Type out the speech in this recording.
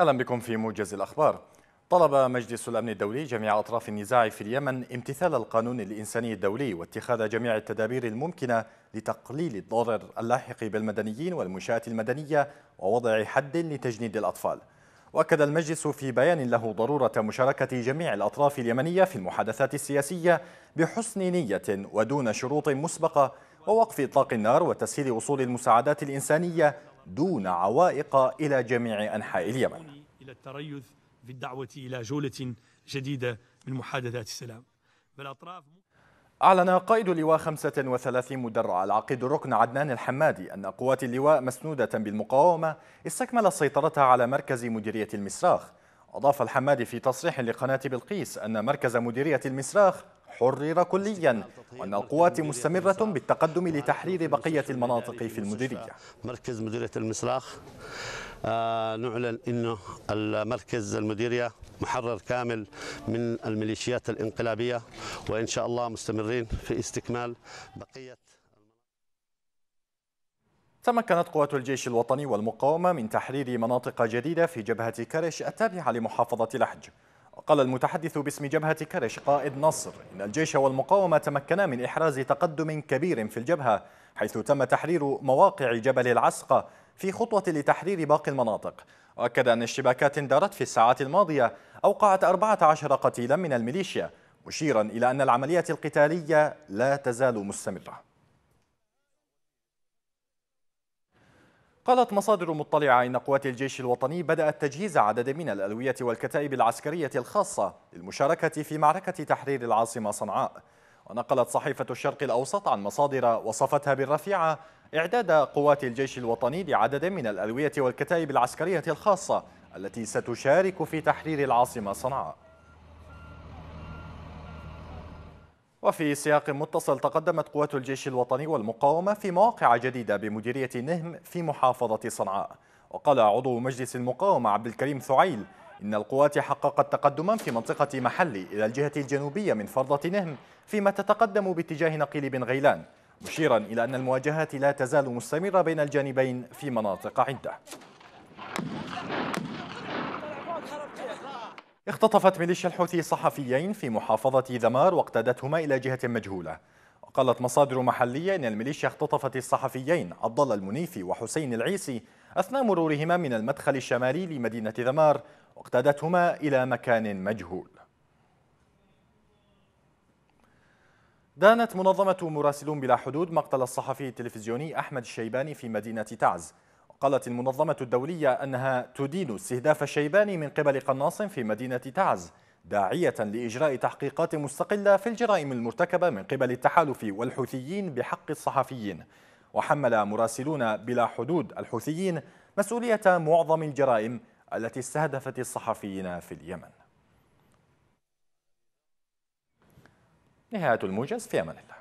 أهلا بكم في موجز الأخبار طلب مجلس الأمن الدولي جميع أطراف النزاع في اليمن امتثال القانون الإنساني الدولي واتخاذ جميع التدابير الممكنة لتقليل الضرر اللاحق بالمدنيين والمنشآت المدنية ووضع حد لتجنيد الأطفال وأكد المجلس في بيان له ضرورة مشاركة جميع الأطراف اليمنية في المحادثات السياسية بحسن نية ودون شروط مسبقة ووقف إطلاق النار وتسهيل وصول المساعدات الإنسانية دون عوائق إلى جميع أنحاء اليمن إلى التريث في الدعوة إلى جولة جديدة من محادثات السلام بالأطراف أعلن قائد اللواء 35 مدرع العقيد الركن عدنان الحمادي أن قوات اللواء مسنودة بالمقاومة استكملت سيطرتها على مركز مديرية المسراخ أضاف الحمادي في تصريح لقناة بلقيس أن مركز مديرية المسراخ حرر كليا وأن القوات مستمرة بالتقدم لتحرير بقية المناطق في المديرية مركز مديرية المسلاخ آه، نعلن أنه المركز المديرية محرر كامل من الميليشيات الانقلابية وإن شاء الله مستمرين في استكمال بقية تمكنت قوات الجيش الوطني والمقاومة من تحرير مناطق جديدة في جبهة كرش التابعة لمحافظة لحج قال المتحدث باسم جبهة كرش قائد نصر إن الجيش والمقاومة تمكنا من إحراز تقدم كبير في الجبهة حيث تم تحرير مواقع جبل العسقة في خطوة لتحرير باقي المناطق وأكد أن اشتباكات دارت في الساعات الماضية أوقعت 14 قتيلا من الميليشيا مشيرا إلى أن العملية القتالية لا تزال مستمرة قالت مصادر مطلعة إن قوات الجيش الوطني بدأت تجهيز عدد من الألوية والكتائب العسكرية الخاصة للمشاركة في معركة تحرير العاصمة صنعاء ونقلت صحيفة الشرق الأوسط عن مصادر وصفتها بالرفيعة إعداد قوات الجيش الوطني لعدد من الألوية والكتائب العسكرية الخاصة التي ستشارك في تحرير العاصمة صنعاء وفي سياق متصل تقدمت قوات الجيش الوطني والمقاومة في مواقع جديدة بمديرية نهم في محافظة صنعاء وقال عضو مجلس المقاومة عبد الكريم ثعيل إن القوات حققت تقدما في منطقة محلي إلى الجهة الجنوبية من فرضة نهم فيما تتقدم باتجاه نقيل بن غيلان مشيرا إلى أن المواجهات لا تزال مستمرة بين الجانبين في مناطق عدة اختطفت ميليشيا الحوثي صحفيين في محافظة ذمار واقتادتهما إلى جهة مجهولة وقالت مصادر محلية أن الميليشيا اختطفت الصحفيين عبد الله المنيفي وحسين العيسي أثناء مرورهما من المدخل الشمالي لمدينة ذمار واقتادتهما إلى مكان مجهول دانت منظمة مراسلون بلا حدود مقتل الصحفي التلفزيوني أحمد الشيباني في مدينة تعز قالت المنظمة الدولية أنها تدين استهداف الشيباني من قبل قناص في مدينة تعز داعية لإجراء تحقيقات مستقلة في الجرائم المرتكبة من قبل التحالف والحوثيين بحق الصحفيين وحمل مراسلون بلا حدود الحوثيين مسؤولية معظم الجرائم التي استهدفت الصحفيين في اليمن نهاية الموجز في أمان الله